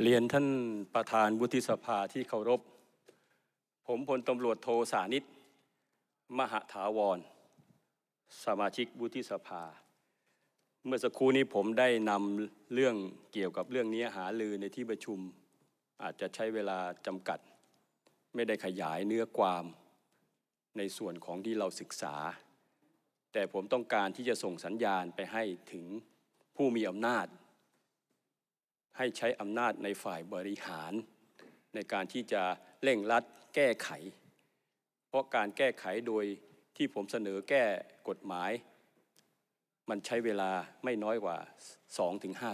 เรียนท่านประธานวุฒิสภาที่เคารพ ผมพลตำรวจโทสานิตมหาถาวร สมาชิกวุฒิสภา เมื่อสักครู่นี้ผมได้นำเรื่องเกี่ยวกับเรื่องนี้หาลือในที่ประชุม อาจจะใช้เวลาจำกัด ไม่ได้ขยายเนื้อความในส่วนของที่เราศึกษา แต่ผมต้องการที่จะส่งสัญญาณไปให้ถึงผู้มีอำนาจให้ใช้อำนาจในฝ่ายบริหาร ในการที่จะเร่งรัดแก้ไข เพราะการแก้ไขโดยที่ผมเสนอแก้กฎหมาย มันใช้เวลาไม่น้อยกว่า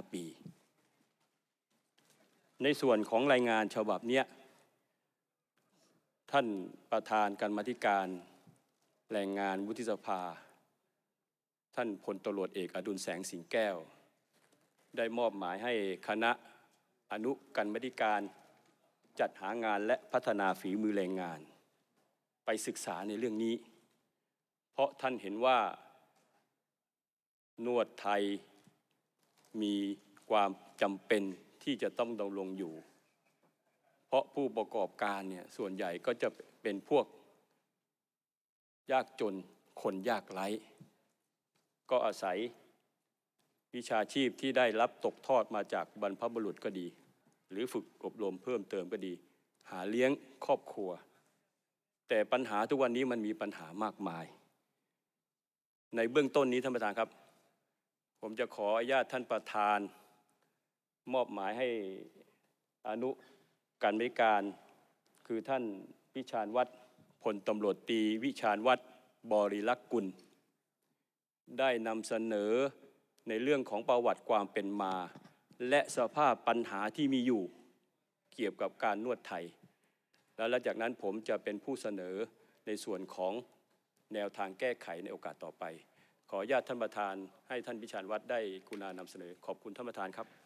2-5ปี ในส่วนของรายงานฉบับนี้ท่านประธานการมธิการแรงงานวุฒิสภา ท่านพลตรวจเอกอดุลแสงสิงแก้วได้มอบหมายให้คณะอนุกรรมธิการจัดหางานและพัฒนาฝีมือแรงงาน ไปศึกษาในเรื่องนี้ เพราะท่านเห็นว่านวดไทยมีความจำเป็นที่จะต้องดำรงอยู่ เพราะผู้ประกอบการเนี่ยส่วนใหญ่ก็จะเป็นพวก ยากจนคนยากไร้ก็อาศัยวิชาชีพที่ได้รับตกทอดมาจากบรรพบุรุษก็ดี หรือฝึกอบรมเพิ่มเติมก็ดี หาเลี้ยงครอบครัว แต่ปัญหาทุกวันนี้มันมีปัญหามากมาย ในเบื้องต้นนี้ท่านประธานครับ ผมจะขออนุญาตท่านประธาน มอบหมายให้อนุการบริการคือท่านวิชาญวัดพลตำรวจตีวิชาญวัดบริลักษ์กุล ได้นำเสนอในเรื่องของประวัติความเป็นมา และสภาพปัญหาที่มีอยู่เกี่ยวกับการนวดไทย แล้วหลังจากนั้นผมจะเป็นผู้เสนอในส่วนของแนวทางแก้ไขในโอกาสต่อไป ขออนุญาตท่านประธานให้ท่านพิชานวัดได้กุณานำเสนอขอบคุณท่านประธานครับ